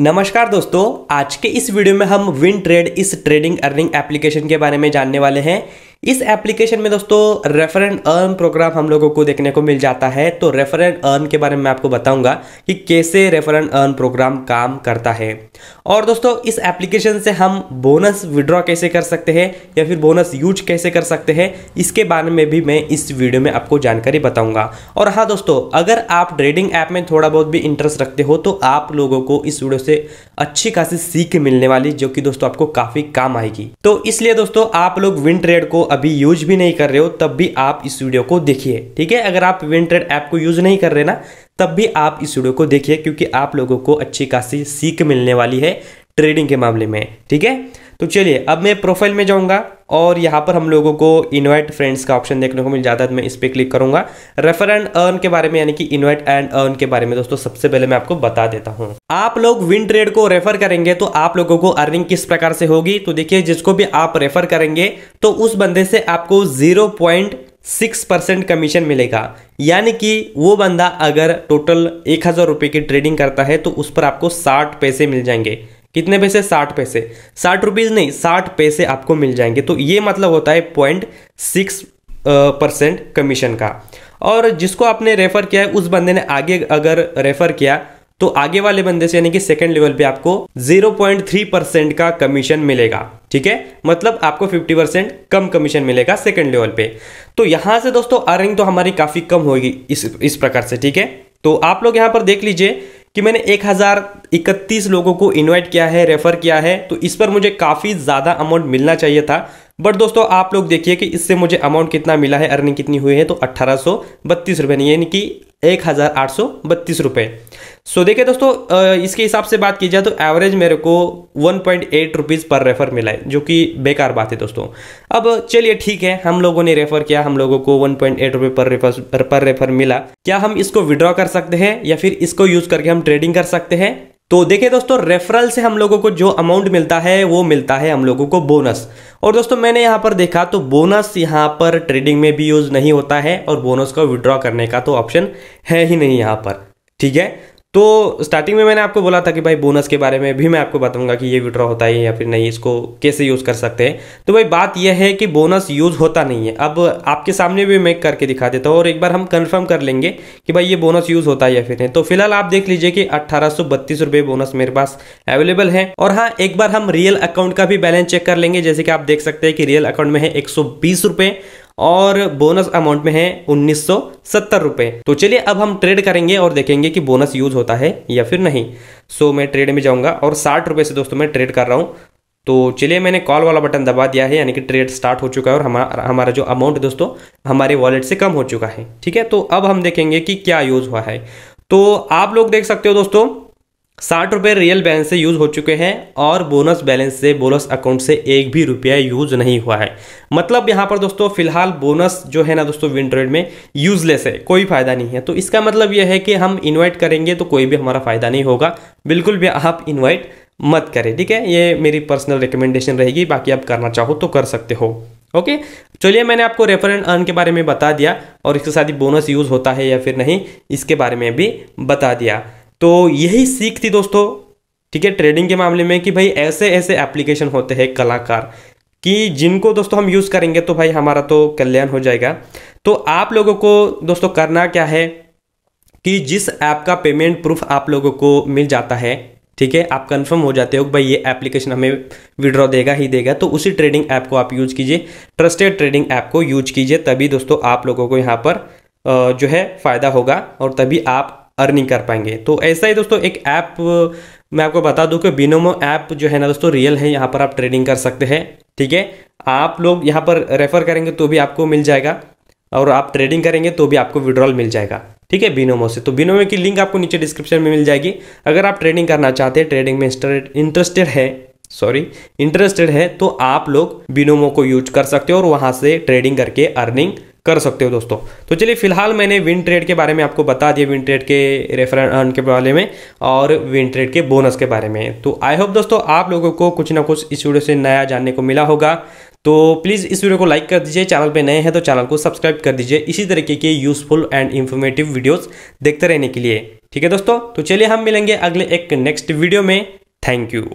नमस्कार दोस्तों आज के इस वीडियो में हम विन ट्रेड इस ट्रेडिंग अर्निंग एप्लीकेशन के बारे में जानने वाले हैं इस एप्लीकेशन में दोस्तों रेफरेंट अर्न प्रोग्राम हम लोगों को देखने को मिल जाता है तो रेफरेंट अर्न के बारे में आपको बताऊंगा कि कैसे रेफरेंट अर्न प्रोग्राम काम करता है और दोस्तों इस एप्लीकेशन से हम बोनस विड्रॉ कैसे कर सकते हैं या फिर बोनस यूज कैसे कर सकते हैं इसके बारे में भी मैं इस वीडियो में आपको जानकारी बताऊंगा और हाँ दोस्तों अगर आप ट्रेडिंग ऐप में थोड़ा बहुत भी इंटरेस्ट रखते हो तो आप लोगों को इस वीडियो से अच्छी खासी सीख मिलने वाली जो कि दोस्तों आपको काफ़ी काम आएगी तो इसलिए दोस्तों आप लोग विन ट्रेड को अभी यूज भी नहीं कर रहे हो तब भी आप इस वीडियो को देखिए ठीक है अगर आप इवेंट ट्रेड ऐप को यूज नहीं कर रहे ना तब भी आप इस वीडियो को देखिए क्योंकि आप लोगों को अच्छी खासी सीख मिलने वाली है ट्रेडिंग के मामले में ठीक है तो चलिए अब मैं प्रोफाइल में जाऊंगा और यहाँ पर हम लोगों को इन्वाइट फ्रेंड्स का ऑप्शन देखने को मिल जाता है तो मैं इस पर क्लिक करूंगा रेफर एंड अर्न के बारे में यानी कि इन्वाइट एंड अर्न के बारे में दोस्तों सबसे पहले मैं आपको बता देता हूँ आप लोग विन ट्रेड को रेफर करेंगे तो आप लोगों को अर्निंग किस प्रकार से होगी तो देखिए जिसको भी आप रेफर करेंगे तो उस बंदे से आपको zero point six percent commission मिलेगा यानी कि वो बंदा अगर टोटल एक हज़ार रुपये की ट्रेडिंग करता है तो उस पर आपको साठ पैसे मिल जाएंगे कितने पैसे साठ पैसे साठ रुपीज़ नहीं साठ पैसे आपको मिल जाएंगे तो ये मतलब होता है पॉइंट सिक्स परसेंट कमीशन का और जिसको आपने रेफ़र किया है उस बंदे ने आगे अगर रेफ़र किया तो आगे वाले बंदे से यानी कि सेकंड लेवल पे आपको 0.3 परसेंट का कमीशन मिलेगा ठीक है मतलब आपको 50 परसेंट कम कमीशन मिलेगा सेकंड लेवल पे तो यहां से दोस्तों अर्निंग तो हमारी काफ़ी कम होगी इस इस प्रकार से ठीक है तो आप लोग यहां पर देख लीजिए कि मैंने एक हज़ार इकतीस लोगों को इनवाइट किया है रेफ़र किया है तो इस पर मुझे काफ़ी ज़्यादा अमाउंट मिलना चाहिए था बट दोस्तों आप लोग देखिए कि इससे मुझे अमाउंट कितना मिला है अर्निंग कितनी हुई है तो अट्ठारह सौ बत्तीस रुपये यानी कि एक हज़ार आठ सौ बत्तीस रुपये सो देखिए दोस्तों इसके हिसाब से बात की जाए तो एवरेज मेरे को वन पॉइंट एट रुपीज़ पर रेफ़र मिला है जो कि बेकार बात है दोस्तों अब चलिए ठीक है हम लोगों ने रेफ़र किया हम लोगों को वन पॉइंट एट रुपये पर रेफर पर रेफ़र मिला क्या हम इसको विड्रॉ कर सकते हैं या फिर इसको यूज़ करके हम ट्रेडिंग कर सकते हैं तो देखिए दोस्तों रेफरल से हम लोगों को जो अमाउंट मिलता है वो मिलता है हम लोगों को बोनस और दोस्तों मैंने यहाँ पर देखा तो बोनस यहाँ पर ट्रेडिंग में भी यूज़ नहीं होता है और बोनस को विड्रॉ करने का तो ऑप्शन है ही नहीं यहाँ पर ठीक है तो स्टार्टिंग में मैंने आपको बोला था कि भाई बोनस के बारे में भी मैं आपको बताऊंगा कि ये विड्रॉ होता है या फिर नहीं इसको कैसे यूज़ कर सकते हैं तो भाई बात यह है कि बोनस यूज़ होता नहीं है अब आपके सामने भी मैं करके दिखा देता हूँ और एक बार हम कंफर्म कर लेंगे कि भाई ये बोनस यूज़ होता है या फिर नहीं तो फिलहाल आप देख लीजिए कि अट्ठारह बोनस मेरे पास अवेलेबल है और हाँ एक बार हम रियल अकाउंट का भी बैलेंस चेक कर लेंगे जैसे कि आप देख सकते हैं कि रियल अकाउंट में है एक और बोनस अमाउंट में है उन्नीस सौ सत्तर रुपये तो चलिए अब हम ट्रेड करेंगे और देखेंगे कि बोनस यूज़ होता है या फिर नहीं सो मैं ट्रेड में जाऊँगा और साठ रुपये से दोस्तों मैं ट्रेड कर रहा हूँ तो चलिए मैंने कॉल वाला बटन दबा दिया है यानी कि ट्रेड स्टार्ट हो चुका है और हमारा हमारा जो अमाउंट दोस्तों हमारे वॉलेट से कम हो चुका है ठीक है तो अब हम देखेंगे कि क्या यूज़ हुआ है तो आप लोग देख सकते हो दोस्तों साठ रुपये रियल बैलेंस से यूज़ हो चुके हैं और बोनस बैलेंस से बोनस अकाउंट से एक भी रुपया यूज़ नहीं हुआ है मतलब यहाँ पर दोस्तों फिलहाल बोनस जो है ना दोस्तों विन ट्रेड में यूज़लेस है कोई फ़ायदा नहीं है तो इसका मतलब यह है कि हम इन्वाइट करेंगे तो कोई भी हमारा फ़ायदा नहीं होगा बिल्कुल भी आप इन्वाइट मत करें ठीक है ये मेरी पर्सनल रिकमेंडेशन रहेगी बाकी आप करना चाहो तो कर सकते हो ओके चलिए मैंने आपको रेफरेंट अर्न के बारे में बता दिया और इसके साथ ही बोनस यूज़ होता है या फिर नहीं इसके बारे में भी बता दिया तो यही सीख थी दोस्तों ठीक है ट्रेडिंग के मामले में कि भाई ऐसे ऐसे एप्लीकेशन होते हैं कलाकार कि जिनको दोस्तों हम यूज़ करेंगे तो भाई हमारा तो कल्याण हो जाएगा तो आप लोगों को दोस्तों करना क्या है कि जिस ऐप का पेमेंट प्रूफ आप लोगों को मिल जाता है ठीक है आप कंफर्म हो जाते हो भाई ये एप्लीकेशन हमें विड्रॉ देगा ही देगा तो उसी ट्रेडिंग ऐप को आप यूज़ कीजिए ट्रस्टेड ट्रेडिंग ऐप को यूज कीजिए तभी दोस्तों आप लोगों को यहाँ पर जो है फ़ायदा होगा और तभी आप अर्निंग कर पाएंगे तो ऐसा ही दोस्तों एक ऐप मैं आपको बता दूं कि बिनोमो ऐप जो है ना दोस्तों रियल है यहाँ पर आप ट्रेडिंग कर सकते हैं ठीक है आप लोग यहाँ पर रेफर करेंगे तो भी आपको मिल जाएगा और आप ट्रेडिंग करेंगे तो भी आपको विड्रॉल मिल जाएगा ठीक है बिनोमो से तो बिनोमो की लिंक आपको नीचे डिस्क्रिप्शन में मिल जाएगी अगर आप ट्रेडिंग करना चाहते हैं ट्रेडिंग में इंटरेस्टेड है सॉरी इंटरेस्टेड है तो आप लोग बिनोमो को यूज कर सकते हो और वहाँ से ट्रेडिंग करके अर्निंग कर सकते हो दोस्तों तो चलिए फिलहाल मैंने विन ट्रेड के बारे में आपको बता दिया विन ट्रेड के रेफर के बारे में और विन ट्रेड के बोनस के बारे में तो आई होप दोस्तों आप लोगों को कुछ ना कुछ इस वीडियो से नया जानने को मिला होगा तो प्लीज़ इस वीडियो को लाइक कर दीजिए चैनल पे नए हैं तो चैनल को सब्सक्राइब कर दीजिए इसी तरीके के यूज़फुल एंड इन्फॉर्मेटिव वीडियोज़ देखते रहने के लिए ठीक है दोस्तों तो चलिए हम मिलेंगे अगले एक नेक्स्ट वीडियो में थैंक यू